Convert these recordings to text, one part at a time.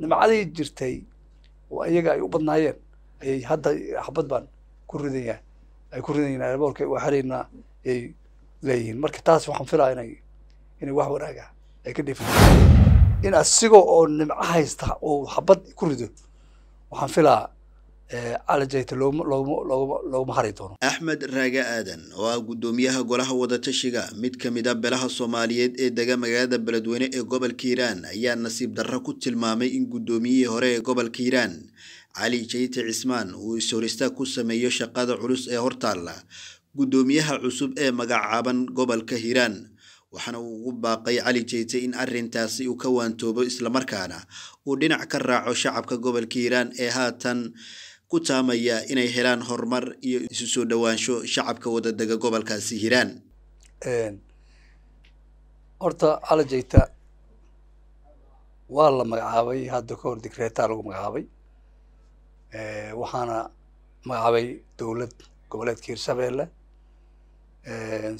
nimcadii jirtay oo iyaga ay u badnaayeen ayay hadda xabad baan ku ridayaa ay ku ridayiin aboolka waa xaraynaa ay leeyihiin marka taas waxaan filaa inay inay wax wanaaga ay ka dhif in asiga oo nimco haysta oo xabad ku rido waxaan filaa calajayta eh, looguma hari doono axmed raage aadan oo ah guddoomiyaha golaha wadatashiga mid ka mid a ah belaha soomaaliyeed ee dega magaalada beledweyne ee gobolka hiiraan ayaa nasiib darro ku tilmaamay in guddoomiyihii hore ee gobolka hiiraan cali jayte cismaan uu is-hor ku sameeyo shaqada culus ee hortaalla ah, guddoomiyaha cusub ee magacaaban gobolka hiiraan waxaana uu ugu baaqay cali jeyte in arintaasi uu ka waantoobo islamarkaana uu dhinac ka raaco shacabka gobolka hiiraan ee haatan ku taamaya inay helaan horumar iyo isu soo dhowaansho shacabka wadadega gobolkaasi hiraan horta alajeyta waa la magacaabay hadda ka hor digreetaa lagu magacaabay waxaana magacaabay dowlad goboleedka hirshabeelle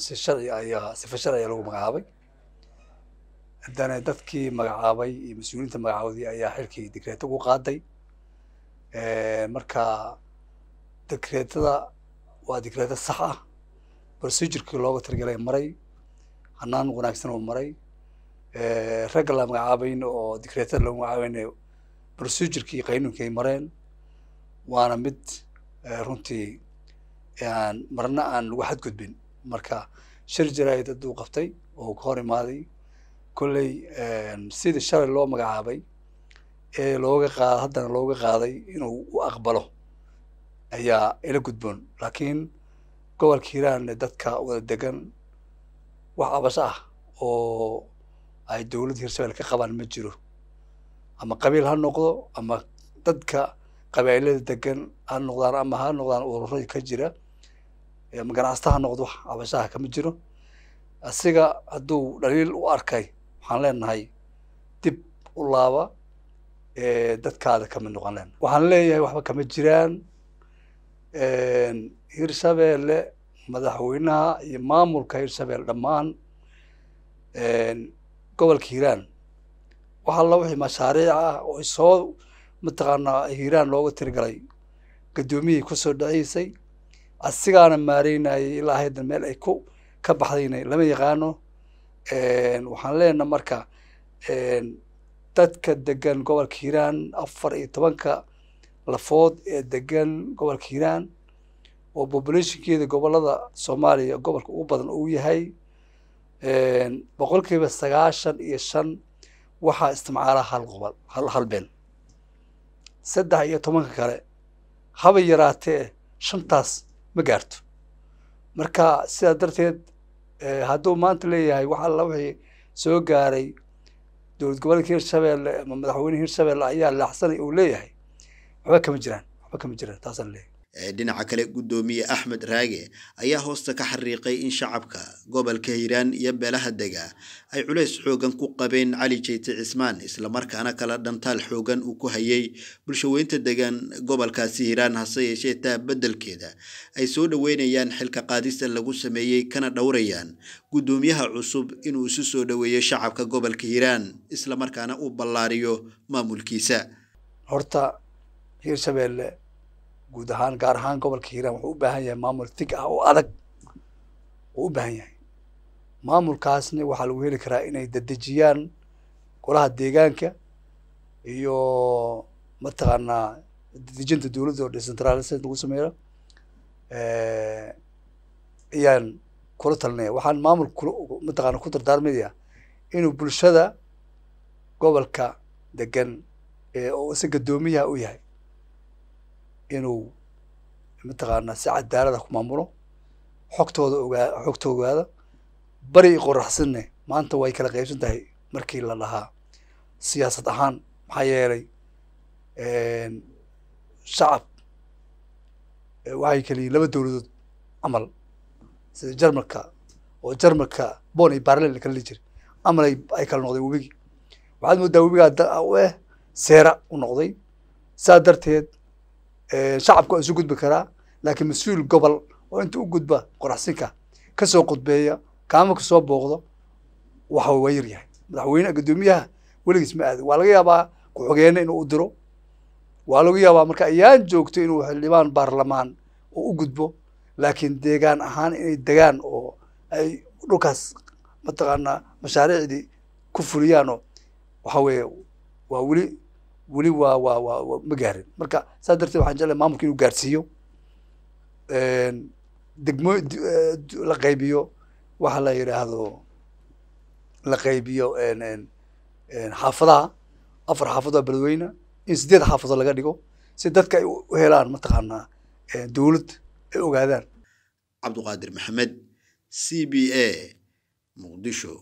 si sharci ayaa sifa sharci ayaa lagu magacaabay haddana dadkii magacaabay iyo mas-uuliyiinta magacawday ayaa xilkii digreeta ugu qaaday marka dekreetada waa dekreeto sax ah procedurkii looga tirgalay maray hanaan wanaagsan oo maray ragga la magacaabayn oo dekreetada loo magacaabayn procedurkii qaynuunkii mareen waana mid runtii aan marna aan lagu xadgudbin marka shir jaraa'id hadduu qabtay oo ka hor imaaday kolley sida shalay loo magacaabay ee looga qaad haddana looga qaaday inuu u aqbalo ayaa ila gudboon laakiin gobolka hiiraan dadka wada degan wax abas ah oo ay dowladda hirsabel ka qabaan ma jiro ama qabiil ha noqdo ama dadka qabailada degan ha noqdaan ama ha noqdaan ururay ka jira ama ganacsta ha noqdo wax abasaha kama jiro asiga hadduu dhaliil u arkay waxaan leenahay dib u laaba dadkaada kama noqon len waxaan leeyahay waxba kama jiraan hirshabeelle madaxweynaha iyo maamulka hirshabelle dhammaan gobolka hiiraan wax alla wixii mashaariic ah oo soo mataqaanaa hiiraan loogu tirgalay gaddoomiyihii kusoo dhaceysay asigaana maareynayay ilaa haydan meel ay ku ka baxdayna lama yaqaano waxaan leenaha marka dadka degan gobolka hiiraan afar iyo tobanka lafood ee degan gobolka hiiraan oo populationkeeda gobolada soomaaliya gobolka ugu badan uu yahay boqol kiiba sagaashan iyo shan waxaa isticmaala hal gobol hal been saddex iyo tobanka kale haba yaraatee shantaas ma gaarto marka sidaa darteed eh, hadduu maanta leeyahay waxaa la wixii soo gaaray dowlad goboleedka hirshabelle ama madaxweyne hirshabelle ayaa laxsanay uu leeyahay waxba kama jiraan waxba kama jiraan taasaan leeyahay dhinaca kale guddoomiye axmed raage ayaa hoosta ka xariiqay in shacabka gobolka hiiraan iyo beelaha dega ay culays xoogan ku qabeen cali jeyte cismaan islamarkaana kala dhantaal xoogan uu ku hayay bulshaweynta degan gobolkaasi hiiraan hase yeeshee taa beddelkeeda ay soo dhoweynayaan xilka qaadista lagu sameeyey kana dhowrayaan guddoomiyaha cusub inuu isu soo dhoweeyo shacabka gobolka hiiraan islamarkaana uu ballaariyo maamulkiisa horta hiirshabeelle guud ahaan gaar ahaan gobolka hiiraan wuxuu u baahan yahay maamul tig ah oo adag wuu u baahan yahay maamulkaasna waxaa lagu heli karaa inay dadejiyaan golaha deegaanka iyo mataqaanaa dadejinta dowladda oo decentralised lagu sameeyo ayaan kula talinaya waxaan maamul mataqaana ku dardaarmaya inuu bulshada gobolka degan ee oo isa gadoomiyaha u yahay inuu mataqaanaa si cadaalada ah ku maamulo xogtooda ogaa xogta ogaada bari i qoraxsinne maanta way kala qaybsan tahay markii la dhahaa siyaasad ahaan maxaa yeelay shacab waxay keliyiin laba dowladood camal sida jarmalka oo jarmalka bon iyo baralel kala li jira amal ay kala noqdeen webigii waxaad moodaa webigaa ah, u eh seera u noqday saa darteed shacabka waa isu gudbi karaa laakiin mas-uul gobol oo inta u gudba qoraxsinka ka soo qudbeeya kaama ka soo booqdo waxa waa yar yahay madaxweyneha guddoomiyaha weligiis ma aadin waa laga yaabaa ku-xogeene inuu u diro waa laga yaabaa marka ayaan joogto inuu xildhibaan baarlamaan oo u gudbo laakiin deegaan ahaan inay degaan oo ay dhulkaas mataqaanaa mashaariicdii ku fuliyaanoo oo waxa weeye waa weli weli waa wa wa ma gaarin marka saa darteed waxaan jeclay maamulka inuu gaarsiiyo degmo e, la qaybiyo waxa la yidhaahdo la qaybiyo xaafadaha afar xaafadoa beledweyne in sideed xaafadood laga dhigo si dadka ay u helaan mataqaanaa dowlad ay ogaadaan cabduqaadir maxamed c b a muqdisho